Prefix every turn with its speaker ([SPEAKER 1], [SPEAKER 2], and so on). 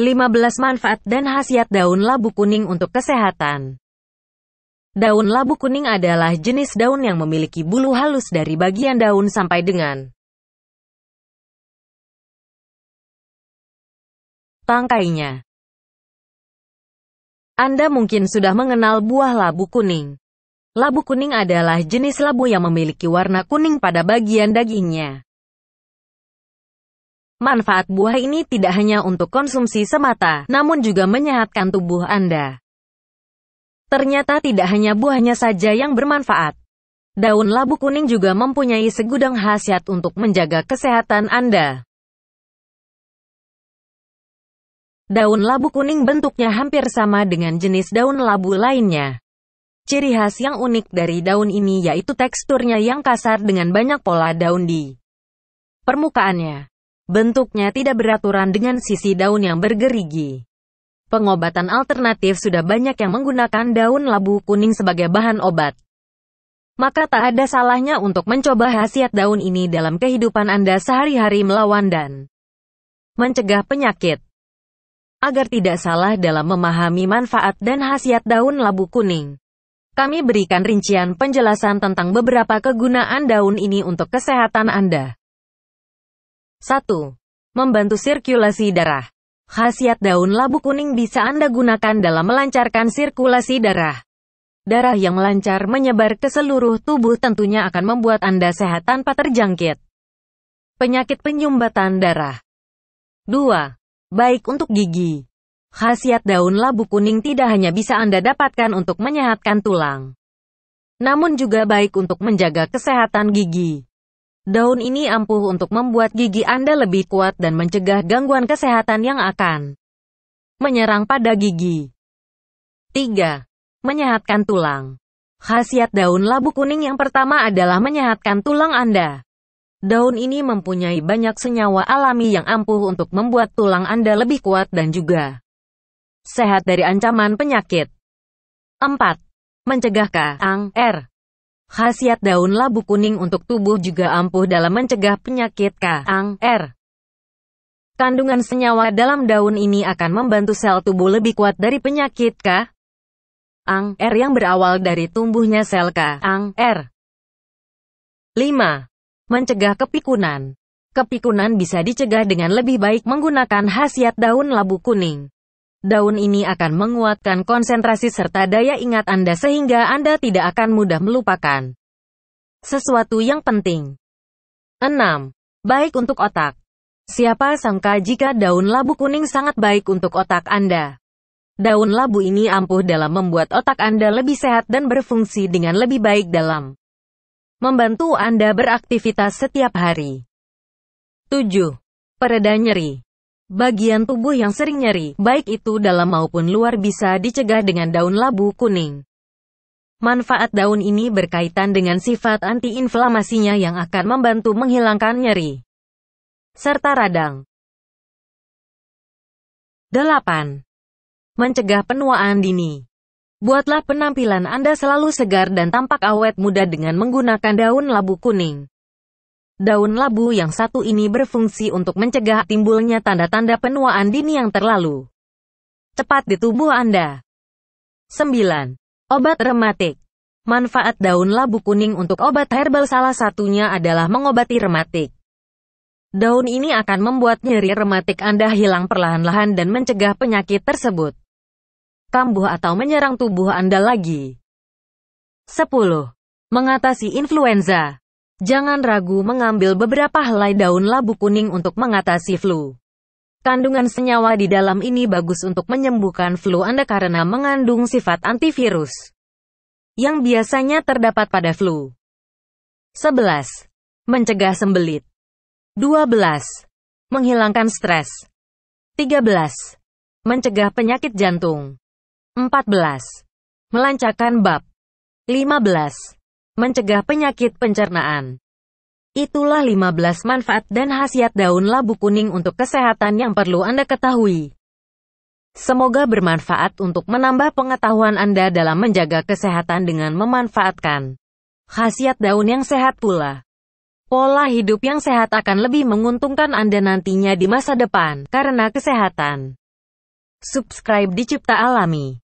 [SPEAKER 1] 15 manfaat dan khasiat daun labu kuning untuk kesehatan. Daun labu kuning adalah jenis daun yang memiliki bulu halus dari bagian daun sampai dengan tangkainya. Anda mungkin sudah mengenal buah labu kuning. Labu kuning adalah jenis labu yang memiliki warna kuning pada bagian dagingnya. Manfaat buah ini tidak hanya untuk konsumsi semata, namun juga menyehatkan tubuh Anda. Ternyata tidak hanya buahnya saja yang bermanfaat. Daun labu kuning juga mempunyai segudang khasiat untuk menjaga kesehatan Anda. Daun labu kuning bentuknya hampir sama dengan jenis daun labu lainnya. Ciri khas yang unik dari daun ini yaitu teksturnya yang kasar dengan banyak pola daun di permukaannya. Bentuknya tidak beraturan dengan sisi daun yang bergerigi. Pengobatan alternatif sudah banyak yang menggunakan daun labu kuning sebagai bahan obat. Maka tak ada salahnya untuk mencoba khasiat daun ini dalam kehidupan Anda sehari-hari melawan dan mencegah penyakit. Agar tidak salah dalam memahami manfaat dan khasiat daun labu kuning, kami berikan rincian penjelasan tentang beberapa kegunaan daun ini untuk kesehatan Anda. 1. Membantu sirkulasi darah. Khasiat daun labu kuning bisa Anda gunakan dalam melancarkan sirkulasi darah. Darah yang lancar menyebar ke seluruh tubuh tentunya akan membuat Anda sehat tanpa terjangkit penyakit penyumbatan darah. 2. Baik untuk gigi. Khasiat daun labu kuning tidak hanya bisa Anda dapatkan untuk menyehatkan tulang, namun juga baik untuk menjaga kesehatan gigi. Daun ini ampuh untuk membuat gigi Anda lebih kuat dan mencegah gangguan kesehatan yang akan menyerang pada gigi. 3. Menyehatkan tulang. Khasiat daun labu kuning yang pertama adalah menyehatkan tulang Anda. Daun ini mempunyai banyak senyawa alami yang ampuh untuk membuat tulang Anda lebih kuat dan juga sehat dari ancaman penyakit. 4. Mencegah keang, Khasiat daun labu kuning untuk tubuh juga ampuh dalam mencegah penyakit kanker. Kandungan senyawa dalam daun ini akan membantu sel tubuh lebih kuat dari penyakit kanker yang berawal dari tumbuhnya sel kanker. 5. Mencegah kepikunan. Kepikunan bisa dicegah dengan lebih baik menggunakan khasiat daun labu kuning. Daun ini akan menguatkan konsentrasi serta daya ingat Anda sehingga Anda tidak akan mudah melupakan sesuatu yang penting. 6. Baik untuk otak. Siapa sangka jika daun labu kuning sangat baik untuk otak Anda. Daun labu ini ampuh dalam membuat otak Anda lebih sehat dan berfungsi dengan lebih baik dalam membantu Anda beraktivitas setiap hari. 7. Pereda nyeri. Bagian tubuh yang sering nyeri, baik itu dalam maupun luar bisa dicegah dengan daun labu kuning. Manfaat daun ini berkaitan dengan sifat antiinflamasinya yang akan membantu menghilangkan nyeri serta radang. 8. Mencegah penuaan dini. Buatlah penampilan Anda selalu segar dan tampak awet muda dengan menggunakan daun labu kuning. Daun labu yang satu ini berfungsi untuk mencegah timbulnya tanda-tanda penuaan dini yang terlalu cepat di tubuh Anda. 9. Obat rematik Manfaat daun labu kuning untuk obat herbal salah satunya adalah mengobati rematik. Daun ini akan membuat nyeri rematik Anda hilang perlahan-lahan dan mencegah penyakit tersebut. Kambuh atau menyerang tubuh Anda lagi. 10. Mengatasi influenza Jangan ragu mengambil beberapa helai daun labu kuning untuk mengatasi flu. Kandungan senyawa di dalam ini bagus untuk menyembuhkan flu Anda karena mengandung sifat antivirus yang biasanya terdapat pada flu. 11. Mencegah sembelit. 12. Menghilangkan stres. 13. Mencegah penyakit jantung. 14. Melancarkan bab. 15 mencegah penyakit pencernaan. Itulah 15 manfaat dan khasiat daun labu kuning untuk kesehatan yang perlu Anda ketahui. Semoga bermanfaat untuk menambah pengetahuan Anda dalam menjaga kesehatan dengan memanfaatkan khasiat daun yang sehat pula. Pola hidup yang sehat akan lebih menguntungkan Anda nantinya di masa depan karena kesehatan. Subscribe di Cipta Alami.